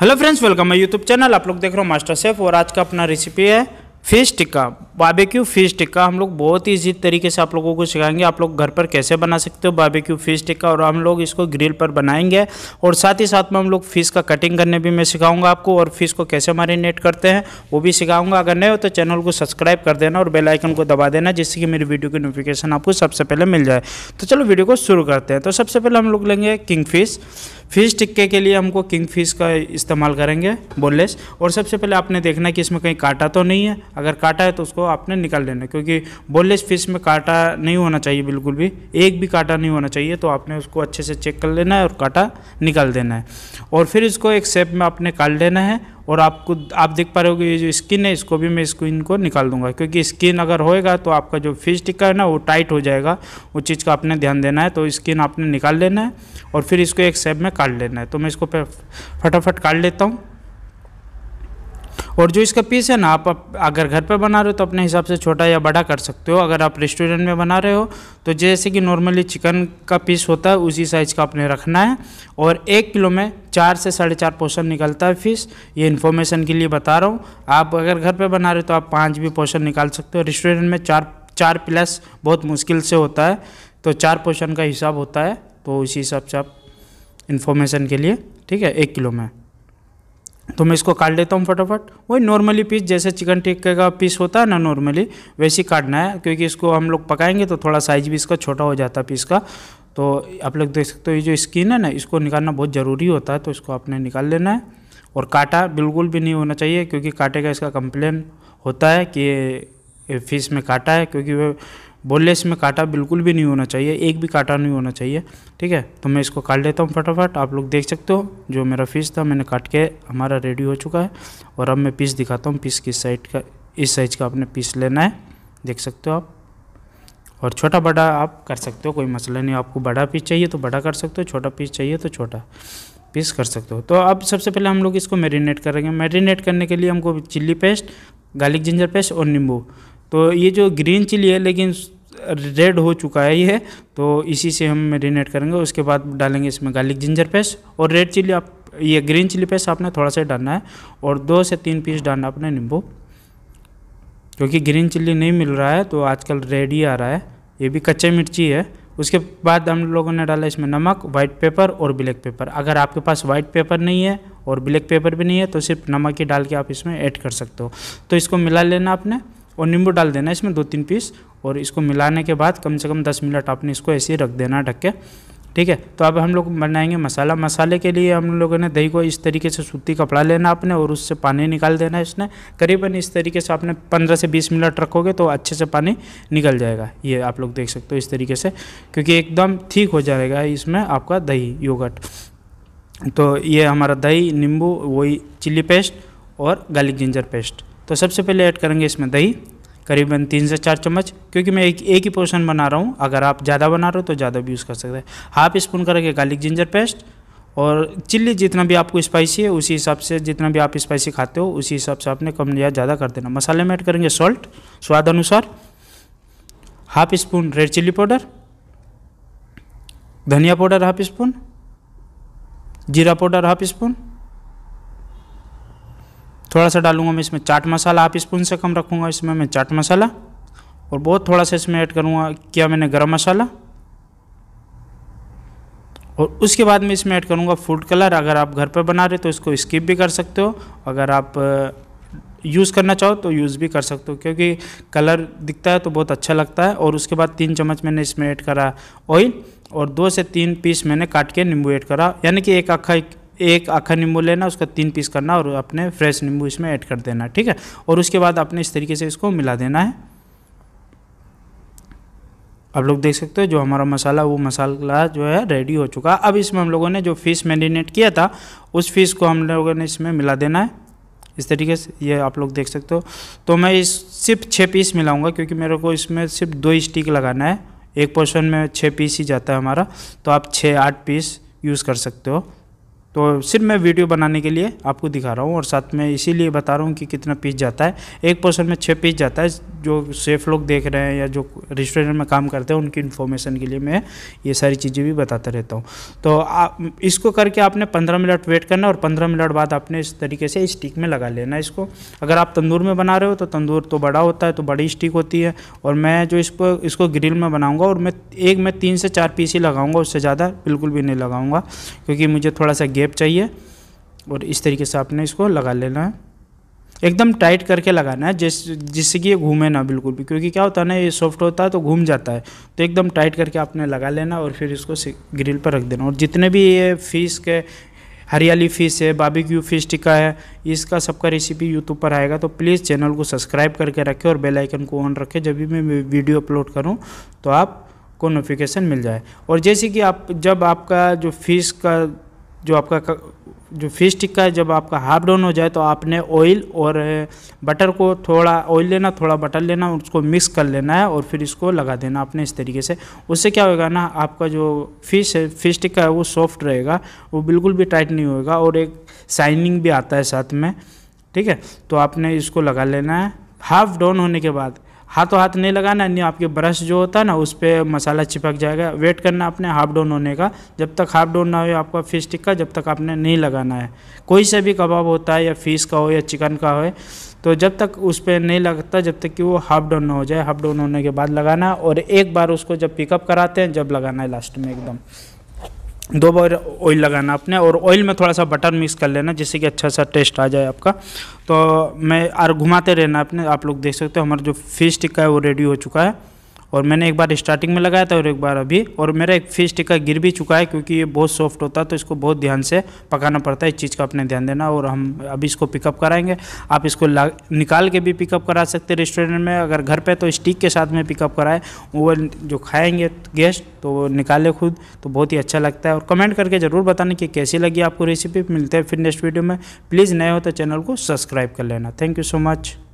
hello friends welcome मैं YouTube channel आप लोग देख रहे हो मास्टर शेफ और आज का अपना रेसिपी है fish tikka barbecue fish tikka हम लोग बहुत ही इजी तरीके से आप लोगों को सिखाएंगे आप लोग घर पर कैसे बना सकते हो बाबेक्यू फिश टिक्का और हम लोग इसको ग्रिल पर बनाएंगे और साथ ही साथ में हम लोग फिश का कटिंग करने भी मैं सिखाऊंगा आपको और फिश को कैसे मैरिनेट करते हैं वो भी सिखाऊंगा अगर नहीं हो तो चैनल को सब्सक्राइब कर देना और बेलाइकन को दबा देना जिससे कि मेरी वीडियो की नोटिफिकेशन आपको सबसे पहले मिल जाए तो चलो वीडियो को शुरू करते हैं तो सबसे पहले हम लोग लेंगे किंग फिश फिश टिक्के के लिए हमको किंग फिश का इस्तेमाल करेंगे बोनलेस और सबसे पहले आपने देखना कि इसमें कहीं कांटा तो नहीं है अगर काटा है तो उसको आपने निकाल लेना क्योंकि बोनलेस फिश में काटा नहीं होना चाहिए बिल्कुल भी एक भी कांटा नहीं होना चाहिए तो आपने उसको अच्छे से चेक कर लेना है और कांटा निकाल देना है और फिर इसको एक शेप में आपने काट लेना है और आपको आप देख पा रहे हो कि ये जो स्किन है इसको भी मैं स्किन को निकाल दूंगा क्योंकि स्किन अगर होएगा तो आपका जो फिश टिक्का है ना वो टाइट हो जाएगा उस चीज़ का आपने ध्यान देना है तो स्किन आपने निकाल लेना है और फिर इसको एक सेब में काट लेना है तो मैं इसको फटाफट काट लेता हूँ और जो इसका पीस है ना आप अगर घर पर बना रहे हो तो अपने हिसाब से छोटा या बड़ा कर सकते हो अगर आप रेस्टोरेंट में बना रहे हो तो जैसे कि नॉर्मली चिकन का पीस होता है उसी साइज़ का आपने रखना है और एक किलो में चार से साढ़े चार पोर्शन निकलता है फिश ये इन्फॉर्मेशन के लिए बता रहा हूँ आप अगर घर पर बना रहे हो तो आप पाँच भी पोर्शन निकाल सकते हो रेस्टोरेंट में चार चार प्लस बहुत मुश्किल से होता है तो चार पोर्शन का हिसाब होता है तो उसी हिसाब से आप इन्फॉर्मेशन के लिए ठीक है एक किलो में तो मैं इसको काट लेता हूँ फटाफट वही नॉर्मली पीस जैसे चिकन टिक्के का पीस होता है ना नॉर्मली वैसे काटना है क्योंकि इसको हम लोग पकाएंगे तो थोड़ा साइज भी इसका छोटा हो जाता है पीस का तो आप लोग देख सकते हो ये जो स्किन है ना इसको निकालना बहुत ज़रूरी होता है तो इसको आपने निकाल लेना है और काटा बिल्कुल भी नहीं होना चाहिए क्योंकि काटे का इसका कंप्लेन होता है कि फ़िश में काटा है क्योंकि वह बोनलेस में काटा बिल्कुल भी नहीं होना चाहिए एक भी काटा नहीं होना चाहिए ठीक है तो मैं इसको काट लेता हूँ फटाफट आप लोग देख सकते हो जो मेरा पीस था मैंने काट के हमारा रेडी हो चुका है और अब मैं पीस दिखाता हूँ पीस किस साइड का इस साइज का आपने पीस लेना है देख सकते हो आप और छोटा बड़ा आप कर सकते हो कोई मसला नहीं आपको बड़ा पीस चाहिए तो बड़ा कर सकते हो छोटा पीस चाहिए तो छोटा पीस कर सकते हो तो अब सबसे पहले हम लोग इसको मैरिनेट करेंगे मैरिनेट करने के लिए हमको chilli paste garlic ginger paste और नींबू तो ये जो ग्रीन चिली है लेकिन रेड हो चुका है ये तो इसी से हम मेरीनेट करेंगे उसके बाद डालेंगे इसमें गार्लिक जिंजर पेस्ट और रेड चिली आप ये ग्रीन चिली पेस्ट आपने थोड़ा सा डालना है और दो से तीन पीस डालना अपने नींबू क्योंकि ग्रीन चिल्ली नहीं मिल रहा है तो आजकल रेड ही आ रहा है ये भी कच्चे मिर्ची है उसके बाद हम लोगों ने डाला इसमें नमक वाइट पेपर और ब्लैक पेपर अगर आपके पास वाइट पेपर नहीं है और ब्लैक पेपर भी नहीं है तो सिर्फ नमक ही डाल के आप इसमें ऐड कर सकते हो तो इसको मिला लेना आपने और नींबू डाल देना इसमें दो तीन पीस और इसको मिलाने के बाद कम से कम दस मिनट आपने इसको ऐसे ही रख देना ढक के ठीक है तो अब हम लोग बनाएंगे मसाला मसाले के लिए हम लोगों ने दही को इस तरीके से सूती कपड़ा लेना आपने और उससे पानी निकाल देना है इसने करीबन इस तरीके से आपने 15 से 20 मिनट रखोगे तो अच्छे से पानी निकल जाएगा ये आप लोग देख सकते हो इस तरीके से क्योंकि एकदम ठीक हो जाएगा इसमें आपका दही योगट तो ये हमारा दही नींबू वही चिल्ली पेस्ट और गार्लिक जिंजर पेस्ट तो सबसे पहले ऐड करेंगे इसमें दही करीबन तीन से चार चम्मच क्योंकि मैं एक एक ही पोर्शन बना रहा हूँ अगर आप ज़्यादा बना रहे हो तो ज़्यादा भी यूज़ कर सकते हैं हाफ स्पून करेंगे गार्लिक जिंजर पेस्ट और चिल्ली जितना भी आपको स्पाइसी है उसी हिसाब से जितना भी आप स्पाइसी खाते हो उसी हिसाब से आपने कम या ज़्यादा कर देना मसाले में ऐड करेंगे सॉल्ट स्वाद अनुसार half spoon red chilli powder धनिया पाउडर हाफ स्पून जीरा पाउडर हाफ स्पून थोड़ा सा डालूंगा मैं इसमें चाट मसाला आप स्पून से कम रखूँगा इसमें मैं चाट मसाला और बहुत थोड़ा सा इसमें ऐड करूँगा क्या मैंने गरम मसाला और उसके बाद मैं इसमें ऐड करूँगा फूड कलर अगर आप घर पर बना रहे तो इसको स्किप भी कर सकते हो अगर आप यूज़ करना चाहो तो यूज़ भी कर सकते हो क्योंकि कलर दिखता है तो बहुत अच्छा लगता है और उसके बाद तीन चम्मच मैंने इसमें ऐड करा ऑयल और दो से तीन पीस मैंने काट के नींबू ऐड करा यानी कि एक आखा एक आखा नींबू लेना उसका तीन पीस करना और अपने फ्रेश नींबू इसमें ऐड कर देना ठीक है और उसके बाद आपने इस तरीके से इसको मिला देना है आप लोग देख सकते हो जो हमारा मसाला वो मसाला जो है रेडी हो चुका अब इसमें हम लोगों ने जो फ़िश मैरिनेट किया था उस फिश को हम लोगों ने इसमें मिला देना है इस तरीके से ये आप लोग देख सकते हो तो मैं इस सिर्फ छः पीस मिलाऊंगा क्योंकि मेरे को इसमें सिर्फ दो स्टिक लगाना है एक पोर्शन में छः पीस ही जाता है हमारा तो आप छः आठ पीस यूज़ कर सकते हो तो सिर्फ मैं वीडियो बनाने के लिए आपको दिखा रहा हूँ और साथ में इसीलिए बता रहा हूँ कि कितना पीस जाता है एक पोर्सन में छः पीस जाता है जो सेफ लोग देख रहे हैं या जो रेस्टोरेंट में काम करते हैं उनकी इन्फॉर्मेशन के लिए मैं ये सारी चीज़ें भी बताता रहता हूँ तो आप इसको करके आपने पंद्रह मिनट वेट करना और पंद्रह मिनट बाद आपने इस तरीके से स्टिक में लगा लेना इसको अगर आप तंदूर में बना रहे हो तो तंदूर तो बड़ा होता है तो बड़ी स्टिक होती है और मैं जो इसको इसको ग्रिल में बनाऊँगा और मैं एक मैं तीन से चार पीस ही लगाऊँगा उससे ज़्यादा बिल्कुल भी नहीं लगाऊँगा क्योंकि मुझे थोड़ा सा गेप टेप चाहिए और इस तरीके से आपने इसको लगा लेना है एकदम टाइट करके लगाना है जिस जिससे कि ये घूमे ना बिल्कुल भी क्योंकि क्या होता है ना ये सॉफ्ट होता है तो घूम जाता है तो एकदम टाइट करके आपने लगा लेना और फिर इसको ग्रिल पर रख देना और जितने भी ये फिश के हरियाली फिश है बाबीक्यू फिश टिक्का है इसका सबका रेसिपी यूट्यूब पर आएगा तो प्लीज़ चैनल को सब्सक्राइब करके रखें और बेलाइकन को ऑन रखें जब भी मैं वीडियो अपलोड करूँ तो आप को नोटिफिकेशन मिल जाए और जैसे कि आप जब आपका जो फिश का जो आपका जो फिश टिक्का है जब आपका हाफ डाउन हो जाए तो आपने ऑयल और बटर को थोड़ा ऑयल लेना थोड़ा बटर लेना उसको मिक्स कर लेना है और फिर इसको लगा देना आपने इस तरीके से उससे क्या होगा ना आपका जो फिश है फिश टिक्का है वो सॉफ्ट रहेगा वो बिल्कुल भी टाइट नहीं होगा और एक शाइनिंग भी आता है साथ में ठीक है तो आपने इसको लगा लेना है हाफ डाउन होने के बाद हाथों हाथ नहीं लगाना नहीं आपके ब्रश जो होता है ना उस पर मसाला चिपक जाएगा वेट करना अपने हाफ डाउन होने का जब तक हाफ डाउन ना हो आपका फिश टिक्का जब तक आपने नहीं लगाना है कोई सा भी कबाब होता है या फिश का हो या चिकन का हो तो जब तक उस पर नहीं लगता जब तक कि वो हाफ डाउन ना हो जाए हाफ डाउन होने के बाद लगाना और एक बार उसको जब पिकअप कराते हैं जब लगाना है लास्ट में एकदम दो बार ऑयल लगाना आपने और ऑयल में थोड़ा सा बटर मिक्स कर लेना जिससे कि अच्छा सा टेस्ट आ जाए आपका तो मैं और घुमाते रहना अपने आप लोग देख सकते हो हमारा जो फिश टिक्का है वो रेडी हो चुका है और मैंने एक बार स्टार्टिंग में लगाया था और एक बार अभी और मेरा एक फिश टिक्का गिर भी चुका है क्योंकि ये बहुत सॉफ्ट होता है तो इसको बहुत ध्यान से पकाना पड़ता है इस चीज़ का अपने ध्यान देना और हम अभी इसको पिकअप कराएंगे आप इसको निकाल के भी पिकअप करा सकते हैं रेस्टोरेंट में अगर घर पर तो स्टिक के साथ में पिकअप कराएँ वो जो खाएँगे गेस्ट तो वो निकाले खुद तो बहुत ही अच्छा लगता है और कमेंट करके ज़रूर बताने कि कैसी लगी आपको रेसिपी मिलते हैं फिर नेक्स्ट वीडियो में प्लीज़ नए हो तो चैनल को सब्सक्राइब कर लेना थैंक यू सो मच